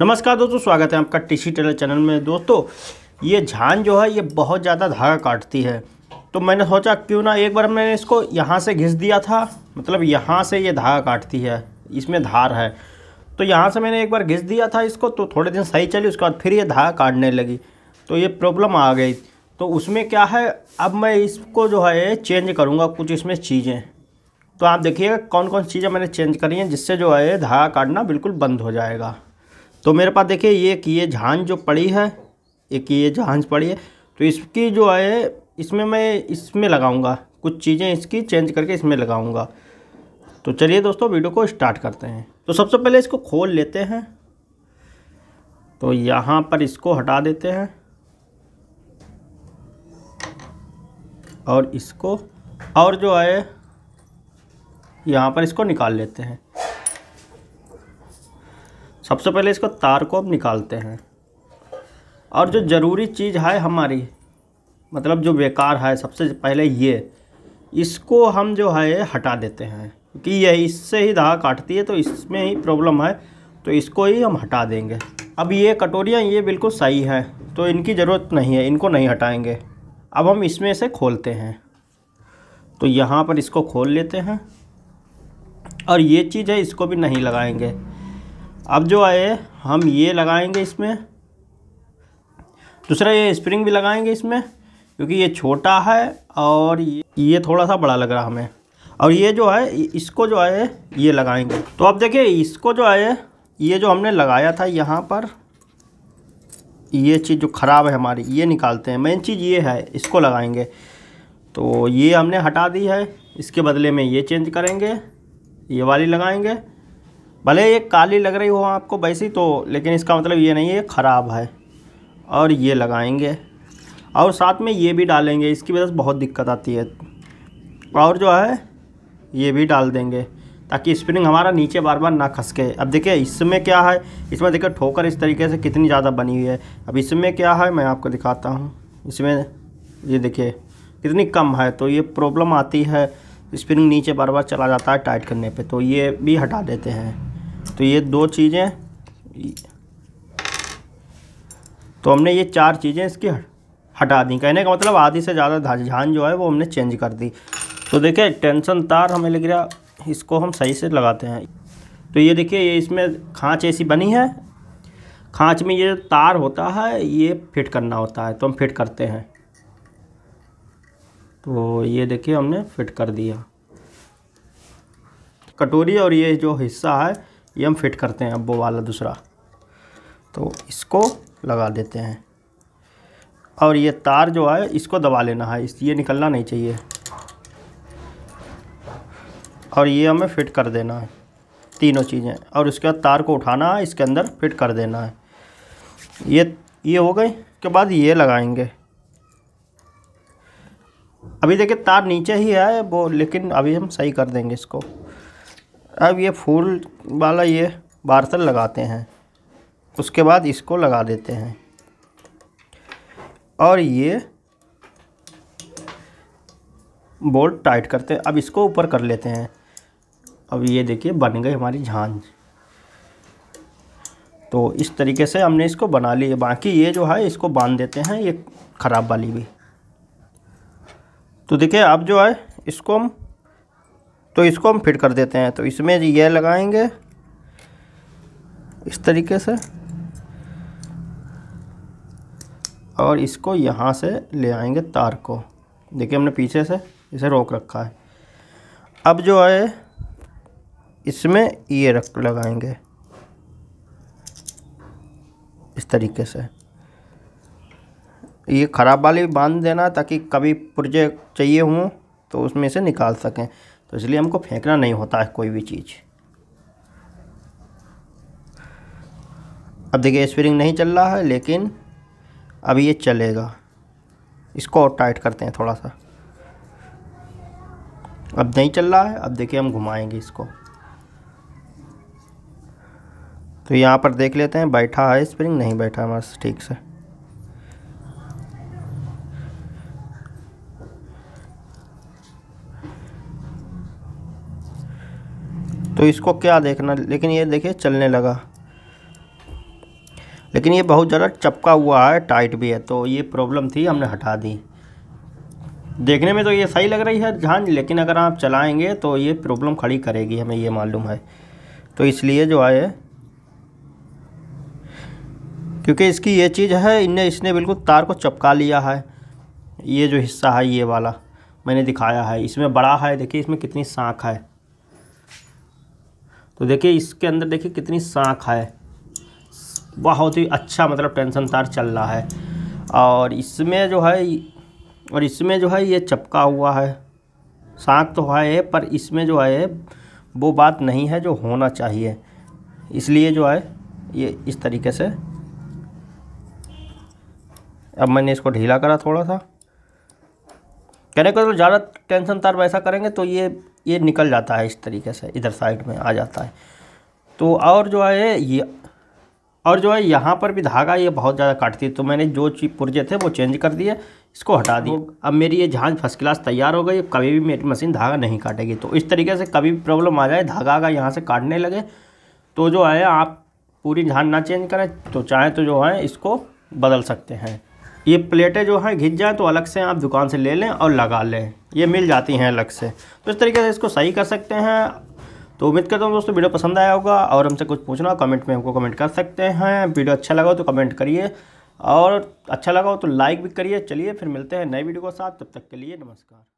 नमस्कार दोस्तों स्वागत है आपका टीसी टेलर चैनल में दोस्तों ये झान जो है ये बहुत ज़्यादा धागा काटती है तो मैंने सोचा क्यों ना एक बार मैंने इसको यहाँ से घिस दिया था मतलब यहाँ से ये धागा काटती है इसमें धार है तो यहाँ से मैंने एक बार घिस दिया था इसको तो थोड़े दिन सही चली उसके बाद फिर ये धागा काटने लगी तो ये प्रॉब्लम आ गई तो उसमें क्या है अब मैं इसको जो है चेंज करूँगा कुछ इसमें चीज़ें तो आप देखिएगा कौन कौन चीज़ें मैंने चेंज करी हैं जिससे जो है धागा काटना बिल्कुल बंद हो जाएगा तो मेरे पास देखिए ये कि ये झांझ जो पड़ी है एक ये झांझ पड़ी है तो इसकी जो है इसमें मैं इसमें लगाऊंगा कुछ चीज़ें इसकी चेंज करके इसमें लगाऊंगा तो चलिए दोस्तों वीडियो को स्टार्ट करते हैं तो सबसे पहले इसको खोल लेते हैं तो यहाँ पर इसको हटा देते हैं और इसको और जो है यहाँ पर इसको निकाल लेते हैं सबसे पहले इसको तार को हम निकालते हैं और जो ज़रूरी चीज़ है हमारी मतलब जो बेकार है सबसे पहले ये इसको हम जो है हटा देते हैं क्योंकि ये इससे ही धागा काटती है तो इसमें ही प्रॉब्लम है तो इसको ही हम हटा देंगे अब ये कटोरियाँ ये बिल्कुल सही हैं तो इनकी ज़रूरत नहीं है इनको नहीं हटाएंगे अब हम इसमें से खोलते हैं तो यहाँ पर इसको खोल लेते हैं और ये चीज़ है इसको भी नहीं लगाएंगे अब जो है हम ये लगाएंगे इसमें दूसरा ये स्प्रिंग भी लगाएंगे इसमें क्योंकि ये छोटा है और ये थोड़ा सा बड़ा लग रहा हमें और ये जो है इसको जो है ये लगाएंगे तो अब देखिए इसको जो है ये जो हमने लगाया था यहाँ पर ये चीज़ जो ख़राब है हमारी ये निकालते हैं मेन चीज़ ये है इसको लगाएंगे तो ये हमने हटा दी है इसके बदले में ये चेंज करेंगे ये वाली लगाएंगे भले ये काली लग रही हो आपको वैसी तो लेकिन इसका मतलब ये नहीं है ख़राब है और ये लगाएंगे और साथ में ये भी डालेंगे इसकी वजह से बहुत दिक्कत आती है और जो है ये भी डाल देंगे ताकि स्प्रिंग हमारा नीचे बार बार ना खसके अब देखिए इसमें क्या है इसमें देखिए ठोकर इस तरीके से कितनी ज़्यादा बनी हुई है अब इसमें क्या है मैं आपको दिखाता हूँ इसमें ये देखिए कितनी कम है तो ये प्रॉब्लम आती है स्प्रिंग नीचे बार बार चला जाता है टाइट करने पे तो ये भी हटा देते हैं तो ये दो चीज़ें तो हमने ये चार चीज़ें इसकी हटा दी कहने का मतलब आधी से ज़्यादा झान जो है वो हमने चेंज कर दी तो देखिए टेंशन तार हमें लग रहा इसको हम सही से लगाते हैं तो ये देखिए ये इसमें खाँच ऐसी बनी है खाँच में ये तार होता है ये फिट करना होता है तो हम फिट करते हैं तो ये देखिए हमने फिट कर दिया कटोरी और ये जो हिस्सा है ये हम फिट करते हैं अब वो वाला दूसरा तो इसको लगा देते हैं और ये तार जो है इसको दबा लेना है इस ये निकलना नहीं चाहिए और ये हमें फिट कर देना है तीनों चीज़ें और उसके बाद तार को उठाना है इसके अंदर फिट कर देना है ये ये हो गए के बाद ये लगाएंगे अभी देखिए तार नीचे ही है वो लेकिन अभी हम सही कर देंगे इसको अब ये फूल वाला ये बार्सल लगाते हैं उसके बाद इसको लगा देते हैं और ये बोल्ट टाइट करते हैं अब इसको ऊपर कर लेते हैं अब ये देखिए बन गई हमारी झांझ तो इस तरीके से हमने इसको बना लिया बाकी ये जो है इसको बांध देते हैं ये ख़राब वाली भी तो देखिए अब जो है इसको हम तो इसको हम फिट कर देते हैं तो इसमें ये लगाएंगे इस तरीके से और इसको यहाँ से ले आएंगे तार को देखिए हमने पीछे से इसे रोक रखा है अब जो है इसमें ये रख लगाएंगे इस तरीके से ये ख़राब वाली बांध देना ताकि कभी पुर्जे चाहिए हों तो उसमें से निकाल सकें तो इसलिए हमको फेंकना नहीं होता है कोई भी चीज़ अब देखिए स्प्रिंग नहीं चल रहा है लेकिन अब ये चलेगा इसको और टाइट करते हैं थोड़ा सा अब नहीं चल रहा है अब देखिए हम घुमाएंगे इसको तो यहाँ पर देख लेते हैं बैठा है स्प्रिंग नहीं बैठा है हमारे ठीक से तो इसको क्या देखना लेकिन ये देखिए चलने लगा लेकिन ये बहुत ज़्यादा चपका हुआ है टाइट भी है तो ये प्रॉब्लम थी हमने हटा दी देखने में तो ये सही लग रही है जहाँ लेकिन अगर आप चलाएंगे तो ये प्रॉब्लम खड़ी करेगी हमें ये मालूम है तो इसलिए जो आए क्योंकि इसकी ये चीज़ है इनने इसने बिल्कुल तार को चपका लिया है ये जो हिस्सा है ये वाला मैंने दिखाया है इसमें बड़ा है देखिए इसमें कितनी साँख है तो देखिए इसके अंदर देखिए कितनी साँख है बहुत ही अच्छा मतलब टेंशन तार चल रहा है और इसमें जो है और इसमें जो है ये चपका हुआ है साँख तो है पर इसमें जो है वो बात नहीं है जो होना चाहिए इसलिए जो है ये इस तरीके से अब मैंने इसको ढीला करा थोड़ा सा कहने को तो ज़्यादा टेंशन तार वैसा करेंगे तो ये ये निकल जाता है इस तरीके से इधर साइड में आ जाता है तो और जो है ये और जो है यहाँ पर भी धागा ये बहुत ज़्यादा काटती है तो मैंने जो चीज़ पुर्जे थे वो चेंज कर दिए इसको हटा दिए अब मेरी ये झांझ फर्स्ट क्लास तैयार हो गई कभी भी मेरी मशीन धागा नहीं काटेगी तो इस तरीके से कभी भी प्रॉब्लम आ जाए धागा का यहाँ से काटने लगे तो जो है आप पूरी झांझ ना चेंज करें तो चाहें तो जो है इसको बदल सकते हैं ये प्लेटें जो हैं घिस जाएँ तो अलग से आप दुकान से ले लें और लगा लें ये मिल जाती हैं अलग से तो इस तरीके से इसको सही कर सकते हैं तो उम्मीद करता हूँ दोस्तों वीडियो पसंद आया होगा और हमसे कुछ पूछना कमेंट में हमको कमेंट कर सकते हैं वीडियो अच्छा लगा तो कमेंट करिए और अच्छा लगा हो तो लाइक भी करिए चलिए फिर मिलते हैं नए वीडियो के साथ तब तक के लिए नमस्कार